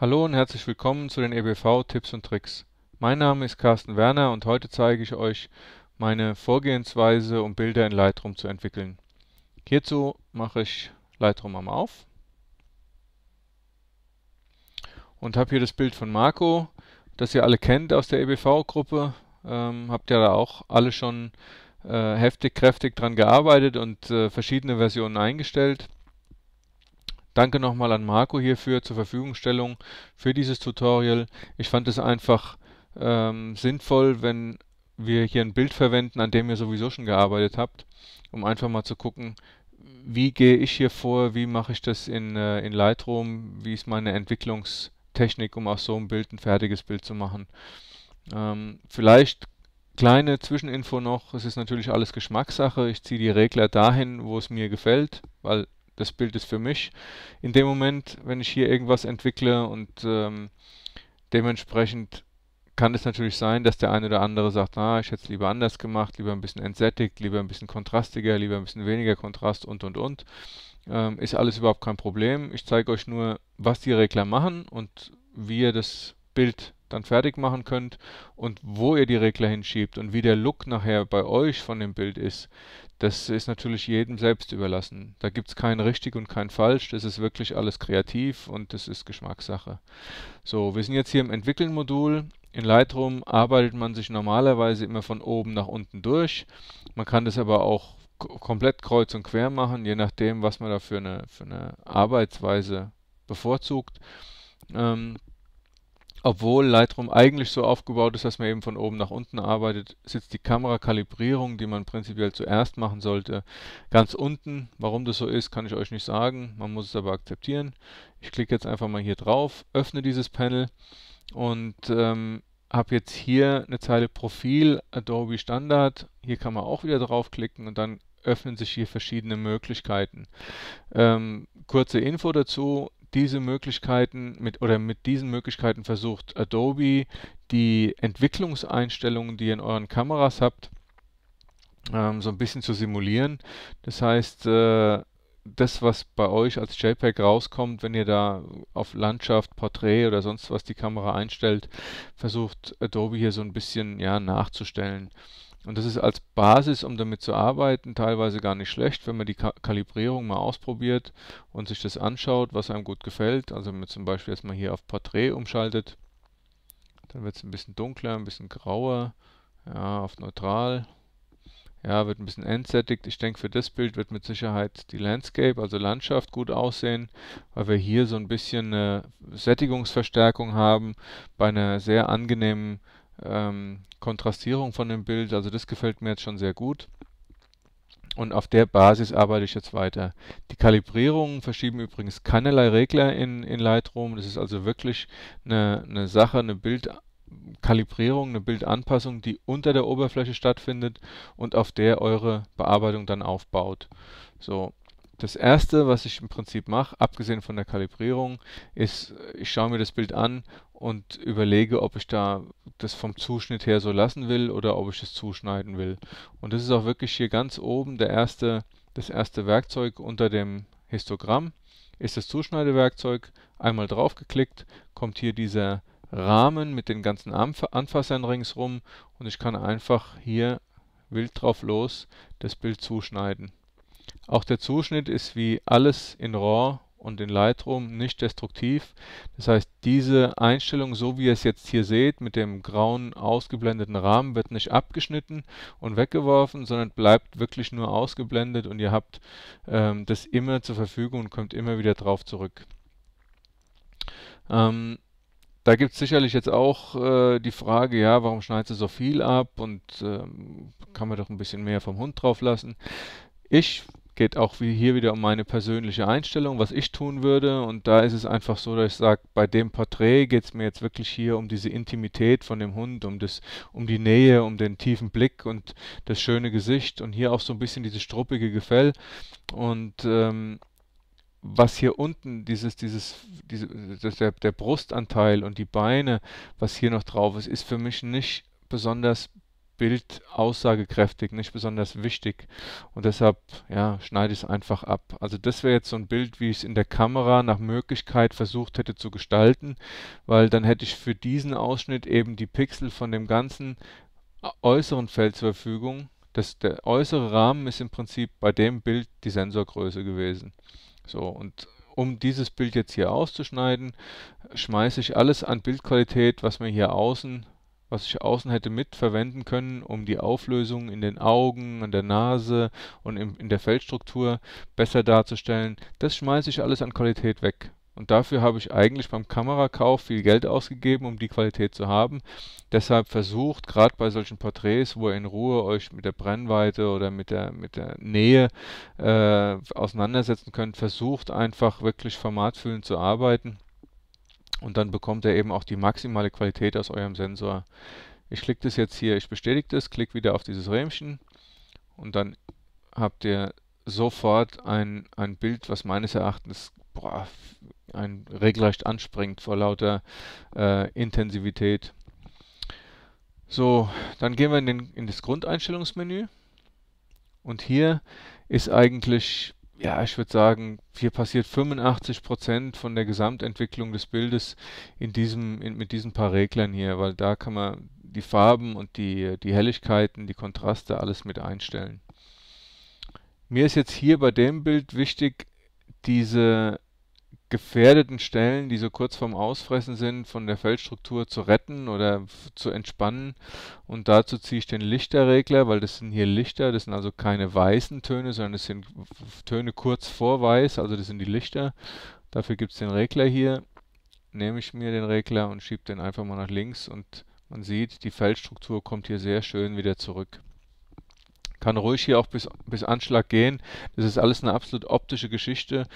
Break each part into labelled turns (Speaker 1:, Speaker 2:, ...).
Speaker 1: Hallo und herzlich willkommen zu den EBV Tipps und Tricks. Mein Name ist Carsten Werner und heute zeige ich euch meine Vorgehensweise, um Bilder in Lightroom zu entwickeln. Hierzu mache ich Lightroom am auf und habe hier das Bild von Marco, das ihr alle kennt aus der EBV-Gruppe. Ähm, habt ihr da auch alle schon äh, heftig, kräftig dran gearbeitet und äh, verschiedene Versionen eingestellt. Danke nochmal an Marco hierfür zur Verfügungstellung für dieses Tutorial. Ich fand es einfach ähm, sinnvoll, wenn wir hier ein Bild verwenden, an dem ihr sowieso schon gearbeitet habt, um einfach mal zu gucken, wie gehe ich hier vor, wie mache ich das in, äh, in Lightroom, wie ist meine Entwicklungstechnik, um aus so einem Bild ein fertiges Bild zu machen. Ähm, vielleicht kleine Zwischeninfo noch, es ist natürlich alles Geschmackssache, ich ziehe die Regler dahin, wo es mir gefällt, weil das Bild ist für mich. In dem Moment, wenn ich hier irgendwas entwickle und ähm, dementsprechend kann es natürlich sein, dass der eine oder andere sagt, ah, ich hätte es lieber anders gemacht, lieber ein bisschen entsättigt, lieber ein bisschen kontrastiger, lieber ein bisschen weniger Kontrast und und und. Ähm, ist alles überhaupt kein Problem. Ich zeige euch nur, was die Regler machen und wie ihr das Bild dann fertig machen könnt und wo ihr die Regler hinschiebt und wie der Look nachher bei euch von dem Bild ist, das ist natürlich jedem selbst überlassen. Da gibt es kein richtig und kein falsch, das ist wirklich alles kreativ und das ist Geschmackssache. So, wir sind jetzt hier im Entwickeln-Modul. In Lightroom arbeitet man sich normalerweise immer von oben nach unten durch. Man kann das aber auch komplett kreuz und quer machen, je nachdem, was man da für eine, für eine Arbeitsweise bevorzugt. Ähm, obwohl Lightroom eigentlich so aufgebaut ist, dass man eben von oben nach unten arbeitet, sitzt die Kamerakalibrierung, die man prinzipiell zuerst machen sollte, ganz unten. Warum das so ist, kann ich euch nicht sagen. Man muss es aber akzeptieren. Ich klicke jetzt einfach mal hier drauf, öffne dieses Panel und ähm, habe jetzt hier eine Zeile Profil Adobe Standard. Hier kann man auch wieder draufklicken und dann öffnen sich hier verschiedene Möglichkeiten. Ähm, kurze Info dazu, diese Möglichkeiten mit oder mit diesen Möglichkeiten versucht Adobe die Entwicklungseinstellungen, die ihr in euren Kameras habt, ähm, so ein bisschen zu simulieren. Das heißt, äh, das, was bei euch als JPEG rauskommt, wenn ihr da auf Landschaft, Porträt oder sonst was die Kamera einstellt, versucht Adobe hier so ein bisschen ja, nachzustellen. Und das ist als Basis, um damit zu arbeiten, teilweise gar nicht schlecht, wenn man die Kalibrierung mal ausprobiert und sich das anschaut, was einem gut gefällt. Also wenn man zum Beispiel jetzt mal hier auf Porträt umschaltet, dann wird es ein bisschen dunkler, ein bisschen grauer, ja, auf neutral. Ja, wird ein bisschen entsättigt. Ich denke, für das Bild wird mit Sicherheit die Landscape, also Landschaft, gut aussehen, weil wir hier so ein bisschen eine äh, Sättigungsverstärkung haben bei einer sehr angenehmen ähm, Kontrastierung von dem Bild. Also das gefällt mir jetzt schon sehr gut. Und auf der Basis arbeite ich jetzt weiter. Die Kalibrierungen verschieben übrigens keinerlei Regler in, in Lightroom. Das ist also wirklich eine, eine Sache, eine Bildkalibrierung, eine Bildanpassung, die unter der Oberfläche stattfindet und auf der eure Bearbeitung dann aufbaut. So, das erste, was ich im Prinzip mache, abgesehen von der Kalibrierung, ist, ich schaue mir das Bild an und überlege, ob ich da das vom Zuschnitt her so lassen will oder ob ich es zuschneiden will. Und das ist auch wirklich hier ganz oben der erste, das erste Werkzeug unter dem Histogramm ist das Zuschneidewerkzeug. Einmal drauf geklickt, kommt hier dieser Rahmen mit den ganzen Anf Anfassern ringsrum und ich kann einfach hier wild drauf los das Bild zuschneiden. Auch der Zuschnitt ist wie alles in RAW und in Lightroom nicht destruktiv. Das heißt, diese Einstellung, so wie ihr es jetzt hier seht, mit dem grauen ausgeblendeten Rahmen, wird nicht abgeschnitten und weggeworfen, sondern bleibt wirklich nur ausgeblendet und ihr habt ähm, das immer zur Verfügung und kommt immer wieder drauf zurück. Ähm, da gibt es sicherlich jetzt auch äh, die Frage, ja, warum schneidest du so viel ab und ähm, kann man doch ein bisschen mehr vom Hund drauf lassen. Ich geht auch wie hier wieder um meine persönliche Einstellung, was ich tun würde. Und da ist es einfach so, dass ich sage, bei dem Porträt geht es mir jetzt wirklich hier um diese Intimität von dem Hund, um das, um die Nähe, um den tiefen Blick und das schöne Gesicht und hier auch so ein bisschen dieses struppige Gefell. Und ähm, was hier unten, dieses, dieses, diese, das, der, der Brustanteil und die Beine, was hier noch drauf ist, ist für mich nicht besonders Bild aussagekräftig, nicht besonders wichtig und deshalb ja, schneide ich es einfach ab. Also das wäre jetzt so ein Bild, wie ich es in der Kamera nach Möglichkeit versucht hätte zu gestalten, weil dann hätte ich für diesen Ausschnitt eben die Pixel von dem ganzen äh, äußeren Feld zur Verfügung. Das, der äußere Rahmen ist im Prinzip bei dem Bild die Sensorgröße gewesen. So und um dieses Bild jetzt hier auszuschneiden, schmeiße ich alles an Bildqualität, was mir hier außen was ich außen hätte mitverwenden können, um die Auflösung in den Augen, an der Nase und in, in der Feldstruktur besser darzustellen, das schmeiße ich alles an Qualität weg. Und dafür habe ich eigentlich beim Kamerakauf viel Geld ausgegeben, um die Qualität zu haben. Deshalb versucht, gerade bei solchen Porträts, wo ihr in Ruhe euch mit der Brennweite oder mit der, mit der Nähe äh, auseinandersetzen könnt, versucht einfach wirklich formatfühlend zu arbeiten und dann bekommt ihr eben auch die maximale Qualität aus eurem Sensor. Ich klicke das jetzt hier, ich bestätige das, klicke wieder auf dieses Rähmchen und dann habt ihr sofort ein, ein Bild, was meines Erachtens boah, ein regelrecht anspringt vor lauter äh, Intensivität. So, dann gehen wir in, den, in das Grundeinstellungsmenü und hier ist eigentlich ja, ich würde sagen, hier passiert 85 Prozent von der Gesamtentwicklung des Bildes in diesem, in, mit diesen paar Reglern hier, weil da kann man die Farben und die, die Helligkeiten, die Kontraste, alles mit einstellen. Mir ist jetzt hier bei dem Bild wichtig, diese gefährdeten Stellen, die so kurz vorm Ausfressen sind, von der Feldstruktur zu retten oder zu entspannen. Und dazu ziehe ich den Lichterregler, weil das sind hier Lichter, das sind also keine weißen Töne, sondern das sind Töne kurz vor weiß, also das sind die Lichter. Dafür gibt es den Regler hier. Nehme ich mir den Regler und schiebe den einfach mal nach links und man sieht, die Feldstruktur kommt hier sehr schön wieder zurück kann ruhig hier auch bis, bis Anschlag gehen. Das ist alles eine absolut optische Geschichte.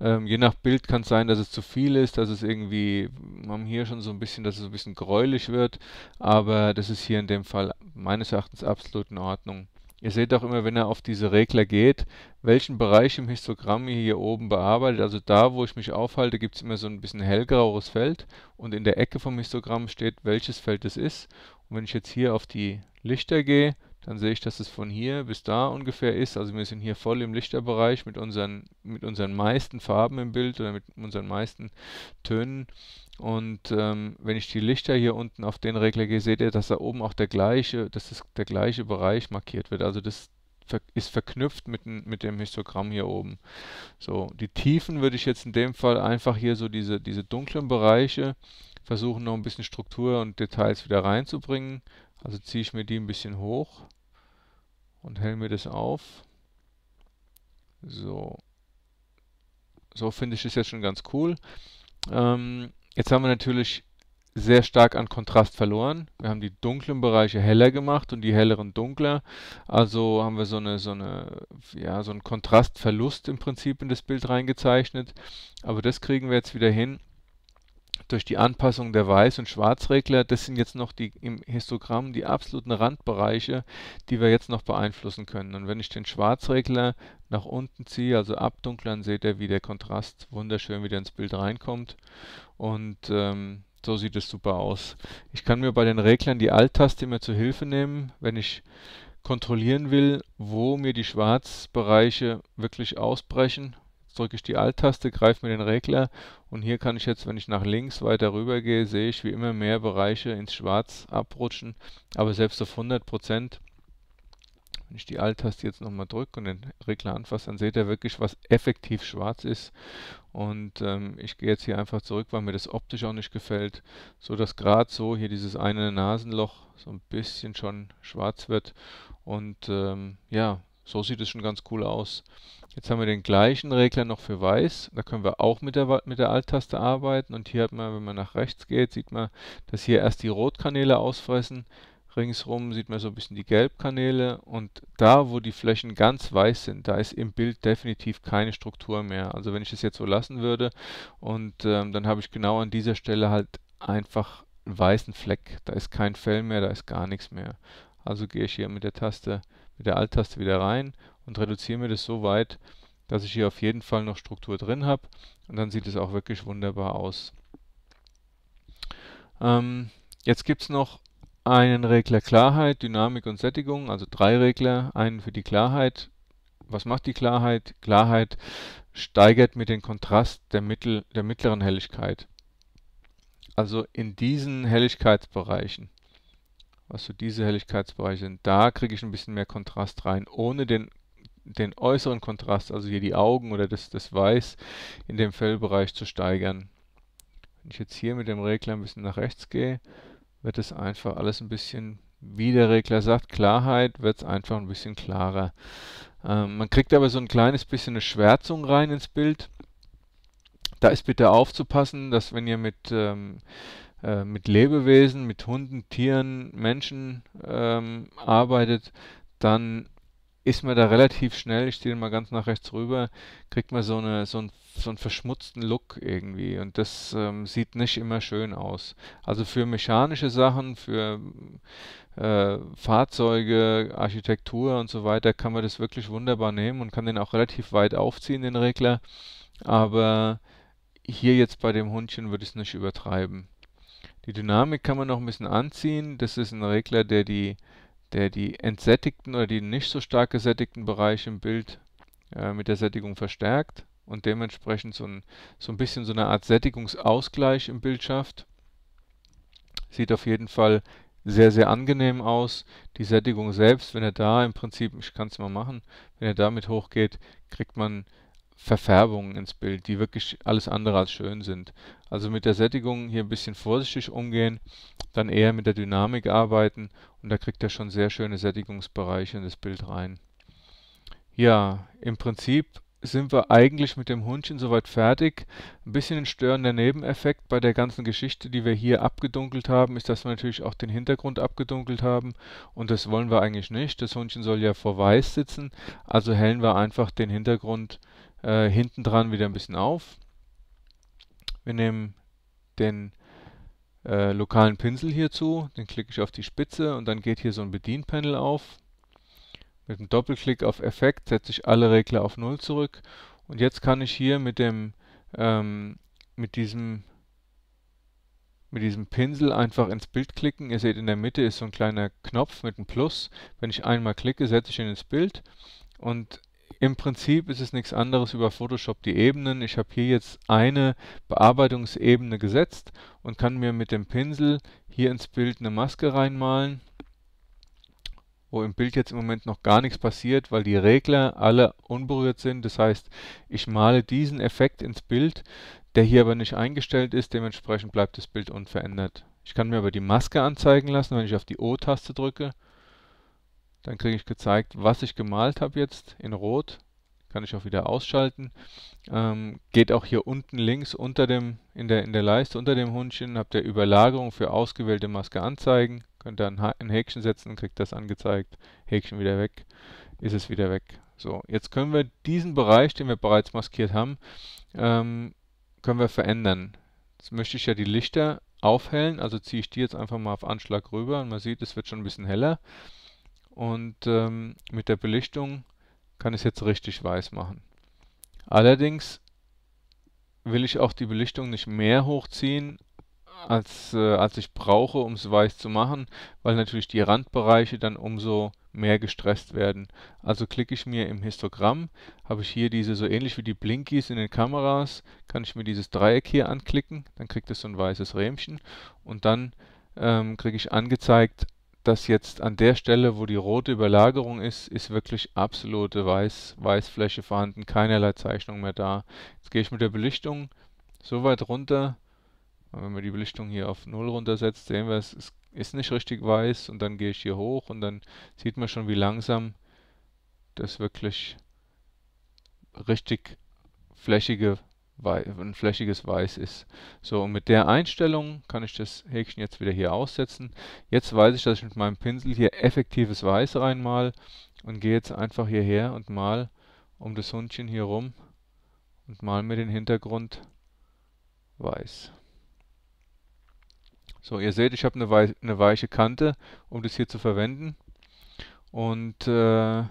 Speaker 1: Ähm, je nach Bild kann es sein, dass es zu viel ist, dass es irgendwie, wir haben hier schon so ein bisschen, dass es ein bisschen gräulich wird, aber das ist hier in dem Fall meines Erachtens absolut in Ordnung. Ihr seht auch immer, wenn er auf diese Regler geht, welchen Bereich im Histogramm ihr hier oben bearbeitet. Also da, wo ich mich aufhalte, gibt es immer so ein bisschen hellgraues Feld und in der Ecke vom Histogramm steht, welches Feld es ist. Und wenn ich jetzt hier auf die Lichter gehe, dann sehe ich, dass es von hier bis da ungefähr ist. Also wir sind hier voll im Lichterbereich mit unseren, mit unseren meisten Farben im Bild oder mit unseren meisten Tönen. Und ähm, wenn ich die Lichter hier unten auf den Regler gehe, seht ihr, dass da oben auch der gleiche, dass das der gleiche Bereich markiert wird. Also das ist verknüpft mit, mit dem Histogramm hier oben. So, die Tiefen würde ich jetzt in dem Fall einfach hier so diese, diese dunklen Bereiche versuchen noch ein bisschen Struktur und Details wieder reinzubringen. Also ziehe ich mir die ein bisschen hoch und hellen mir das auf. So. So finde ich das jetzt schon ganz cool. Ähm, jetzt haben wir natürlich sehr stark an Kontrast verloren. Wir haben die dunklen Bereiche heller gemacht und die helleren dunkler. Also haben wir so eine, so eine, ja, so einen Kontrastverlust im Prinzip in das Bild reingezeichnet. Aber das kriegen wir jetzt wieder hin durch die Anpassung der Weiß- und Schwarzregler, das sind jetzt noch die im Histogramm die absoluten Randbereiche, die wir jetzt noch beeinflussen können. Und wenn ich den Schwarzregler nach unten ziehe, also abdunklern, seht ihr, wie der Kontrast wunderschön wieder ins Bild reinkommt. Und ähm, so sieht es super aus. Ich kann mir bei den Reglern die Alt-Taste immer zur Hilfe nehmen, wenn ich kontrollieren will, wo mir die Schwarzbereiche wirklich ausbrechen drücke ich die Alt-Taste, greife mir den Regler und hier kann ich jetzt, wenn ich nach links weiter rüber gehe, sehe ich, wie immer mehr Bereiche ins Schwarz abrutschen, aber selbst auf 100%, wenn ich die Alt-Taste jetzt nochmal drücke und den Regler anfasse, dann seht ihr wirklich, was effektiv schwarz ist und ähm, ich gehe jetzt hier einfach zurück, weil mir das optisch auch nicht gefällt, so dass gerade so hier dieses eine Nasenloch so ein bisschen schon schwarz wird und ähm, ja, so sieht es schon ganz cool aus. Jetzt haben wir den gleichen Regler noch für weiß. Da können wir auch mit der, mit der Alt-Taste arbeiten. Und hier hat man, wenn man nach rechts geht, sieht man, dass hier erst die Rotkanäle ausfressen. Ringsrum sieht man so ein bisschen die Gelbkanäle. Und da, wo die Flächen ganz weiß sind, da ist im Bild definitiv keine Struktur mehr. Also wenn ich das jetzt so lassen würde und ähm, dann habe ich genau an dieser Stelle halt einfach einen weißen Fleck. Da ist kein Fell mehr, da ist gar nichts mehr. Also gehe ich hier mit der Taste, mit der Alt-Taste wieder rein und reduziere mir das so weit, dass ich hier auf jeden Fall noch Struktur drin habe und dann sieht es auch wirklich wunderbar aus. Ähm, jetzt gibt es noch einen Regler Klarheit, Dynamik und Sättigung, also drei Regler, einen für die Klarheit. Was macht die Klarheit? Klarheit steigert mit den Kontrast der, mittel, der mittleren Helligkeit. Also in diesen Helligkeitsbereichen, was so diese Helligkeitsbereiche sind, da kriege ich ein bisschen mehr Kontrast rein, ohne den den äußeren Kontrast, also hier die Augen oder das, das Weiß in dem Fellbereich zu steigern. Wenn ich jetzt hier mit dem Regler ein bisschen nach rechts gehe, wird es einfach alles ein bisschen, wie der Regler sagt, Klarheit, wird es einfach ein bisschen klarer. Ähm, man kriegt aber so ein kleines bisschen eine Schwärzung rein ins Bild. Da ist bitte aufzupassen, dass wenn ihr mit... Ähm, äh, mit Lebewesen, mit Hunden, Tieren, Menschen ähm, arbeitet, dann ist man da relativ schnell, ich stehe mal ganz nach rechts rüber, kriegt man so, eine, so, ein, so einen verschmutzten Look irgendwie und das ähm, sieht nicht immer schön aus. Also für mechanische Sachen, für äh, Fahrzeuge, Architektur und so weiter kann man das wirklich wunderbar nehmen und kann den auch relativ weit aufziehen, den Regler, aber hier jetzt bei dem Hundchen würde ich es nicht übertreiben. Die Dynamik kann man noch ein bisschen anziehen, das ist ein Regler, der die der die entsättigten oder die nicht so stark gesättigten Bereiche im Bild äh, mit der Sättigung verstärkt und dementsprechend so ein, so ein bisschen so eine Art Sättigungsausgleich im Bild schafft. Sieht auf jeden Fall sehr, sehr angenehm aus. Die Sättigung selbst, wenn er da im Prinzip, ich kann es mal machen, wenn er damit hochgeht, kriegt man Verfärbungen ins Bild, die wirklich alles andere als schön sind. Also mit der Sättigung hier ein bisschen vorsichtig umgehen dann eher mit der Dynamik arbeiten und da kriegt er schon sehr schöne Sättigungsbereiche in das Bild rein. Ja, im Prinzip sind wir eigentlich mit dem Hundchen soweit fertig. Ein bisschen ein störender Nebeneffekt bei der ganzen Geschichte, die wir hier abgedunkelt haben, ist, dass wir natürlich auch den Hintergrund abgedunkelt haben und das wollen wir eigentlich nicht. Das Hundchen soll ja vor weiß sitzen, also hellen wir einfach den Hintergrund äh, hinten dran wieder ein bisschen auf. Wir nehmen den äh, lokalen Pinsel hierzu. Den klicke ich auf die Spitze und dann geht hier so ein Bedienpanel auf. Mit dem Doppelklick auf Effekt setze ich alle Regler auf 0 zurück. Und jetzt kann ich hier mit dem ähm, mit diesem mit diesem Pinsel einfach ins Bild klicken. Ihr seht, in der Mitte ist so ein kleiner Knopf mit einem Plus. Wenn ich einmal klicke, setze ich ihn ins Bild und im Prinzip ist es nichts anderes über Photoshop die Ebenen. Ich habe hier jetzt eine Bearbeitungsebene gesetzt und kann mir mit dem Pinsel hier ins Bild eine Maske reinmalen, wo im Bild jetzt im Moment noch gar nichts passiert, weil die Regler alle unberührt sind. Das heißt, ich male diesen Effekt ins Bild, der hier aber nicht eingestellt ist. Dementsprechend bleibt das Bild unverändert. Ich kann mir aber die Maske anzeigen lassen, wenn ich auf die O-Taste drücke. Dann kriege ich gezeigt, was ich gemalt habe jetzt in Rot. Kann ich auch wieder ausschalten. Ähm, geht auch hier unten links unter dem, in, der, in der Leiste unter dem Hundchen, habt ihr Überlagerung für ausgewählte Maske anzeigen. Könnt ihr ein, ha ein Häkchen setzen, kriegt das angezeigt. Häkchen wieder weg, ist es wieder weg. So, jetzt können wir diesen Bereich, den wir bereits maskiert haben, ähm, können wir verändern. Jetzt möchte ich ja die Lichter aufhellen, also ziehe ich die jetzt einfach mal auf Anschlag rüber und man sieht, es wird schon ein bisschen heller und ähm, mit der Belichtung kann ich es jetzt richtig weiß machen. Allerdings will ich auch die Belichtung nicht mehr hochziehen, als, äh, als ich brauche, um es weiß zu machen, weil natürlich die Randbereiche dann umso mehr gestresst werden. Also klicke ich mir im Histogramm, habe ich hier diese, so ähnlich wie die Blinkies in den Kameras, kann ich mir dieses Dreieck hier anklicken, dann kriegt es so ein weißes Rähmchen und dann ähm, kriege ich angezeigt, dass jetzt an der Stelle, wo die rote Überlagerung ist, ist wirklich absolute Weiß, Weißfläche vorhanden, keinerlei Zeichnung mehr da. Jetzt gehe ich mit der Belichtung so weit runter, wenn man die Belichtung hier auf 0 runtersetzt, sehen wir, es ist nicht richtig weiß und dann gehe ich hier hoch und dann sieht man schon, wie langsam das wirklich richtig flächige ein flächiges Weiß ist. So, und mit der Einstellung kann ich das Häkchen jetzt wieder hier aussetzen. Jetzt weiß ich, dass ich mit meinem Pinsel hier effektives Weiß reinmal und gehe jetzt einfach hierher und mal um das Hundchen hier rum und mal mir den Hintergrund weiß. So, ihr seht, ich habe eine, wei eine, weiche Kante, um das hier zu verwenden. Und äh,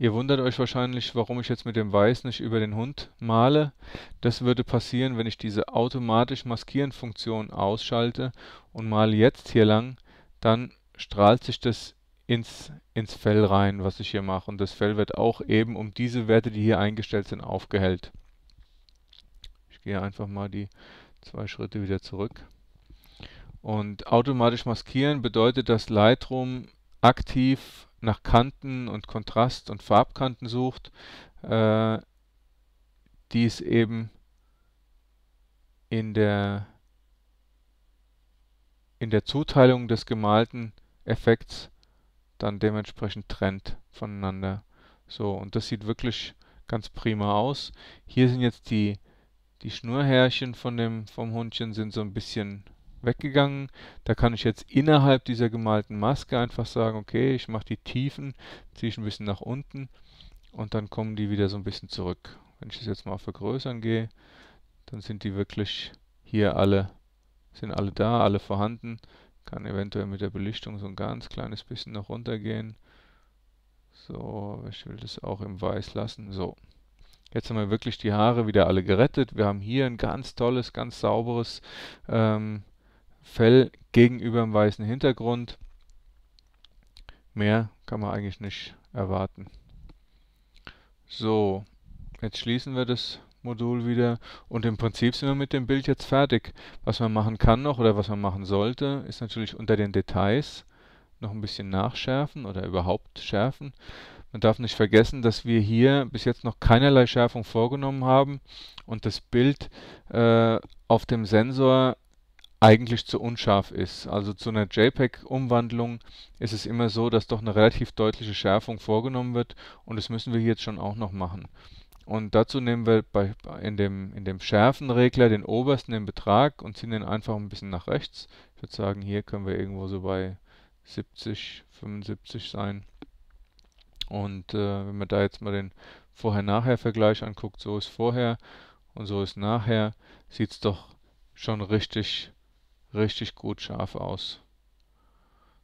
Speaker 1: Ihr wundert euch wahrscheinlich, warum ich jetzt mit dem Weiß nicht über den Hund male. Das würde passieren, wenn ich diese automatisch maskieren Funktion ausschalte und male jetzt hier lang, dann strahlt sich das ins, ins Fell rein, was ich hier mache. Und das Fell wird auch eben um diese Werte, die hier eingestellt sind, aufgehellt. Ich gehe einfach mal die zwei Schritte wieder zurück. Und automatisch maskieren bedeutet, dass Lightroom aktiv nach Kanten und Kontrast und Farbkanten sucht, äh, die es eben in der, in der Zuteilung des gemalten Effekts dann dementsprechend trennt voneinander. So, und das sieht wirklich ganz prima aus. Hier sind jetzt die, die Schnurhärchen von dem, vom Hundchen sind so ein bisschen weggegangen. Da kann ich jetzt innerhalb dieser gemalten Maske einfach sagen, okay, ich mache die Tiefen, ziehe ich ein bisschen nach unten und dann kommen die wieder so ein bisschen zurück. Wenn ich das jetzt mal vergrößern gehe, dann sind die wirklich hier alle, sind alle da, alle vorhanden. Kann eventuell mit der Belichtung so ein ganz kleines bisschen noch runtergehen. So, ich will das auch im Weiß lassen. So, Jetzt haben wir wirklich die Haare wieder alle gerettet. Wir haben hier ein ganz tolles, ganz sauberes ähm, Fell gegenüber dem weißen Hintergrund. Mehr kann man eigentlich nicht erwarten. So, jetzt schließen wir das Modul wieder und im Prinzip sind wir mit dem Bild jetzt fertig. Was man machen kann noch oder was man machen sollte, ist natürlich unter den Details noch ein bisschen nachschärfen oder überhaupt schärfen. Man darf nicht vergessen, dass wir hier bis jetzt noch keinerlei Schärfung vorgenommen haben und das Bild äh, auf dem Sensor eigentlich zu unscharf ist. Also zu einer JPEG-Umwandlung ist es immer so, dass doch eine relativ deutliche Schärfung vorgenommen wird und das müssen wir jetzt schon auch noch machen. Und dazu nehmen wir bei, in, dem, in dem Schärfenregler den obersten, den Betrag und ziehen den einfach ein bisschen nach rechts. Ich würde sagen, hier können wir irgendwo so bei 70, 75 sein. Und äh, wenn man da jetzt mal den Vorher-Nachher-Vergleich anguckt, so ist vorher und so ist nachher, sieht es doch schon richtig richtig gut scharf aus.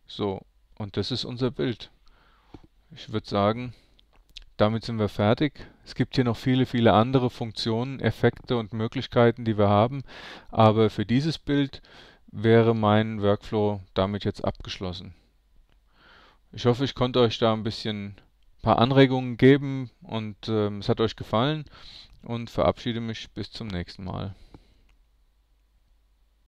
Speaker 1: So, und das ist unser Bild. Ich würde sagen, damit sind wir fertig. Es gibt hier noch viele, viele andere Funktionen, Effekte und Möglichkeiten, die wir haben. Aber für dieses Bild wäre mein Workflow damit jetzt abgeschlossen. Ich hoffe, ich konnte euch da ein bisschen ein paar Anregungen geben und äh, es hat euch gefallen und verabschiede mich bis zum nächsten Mal.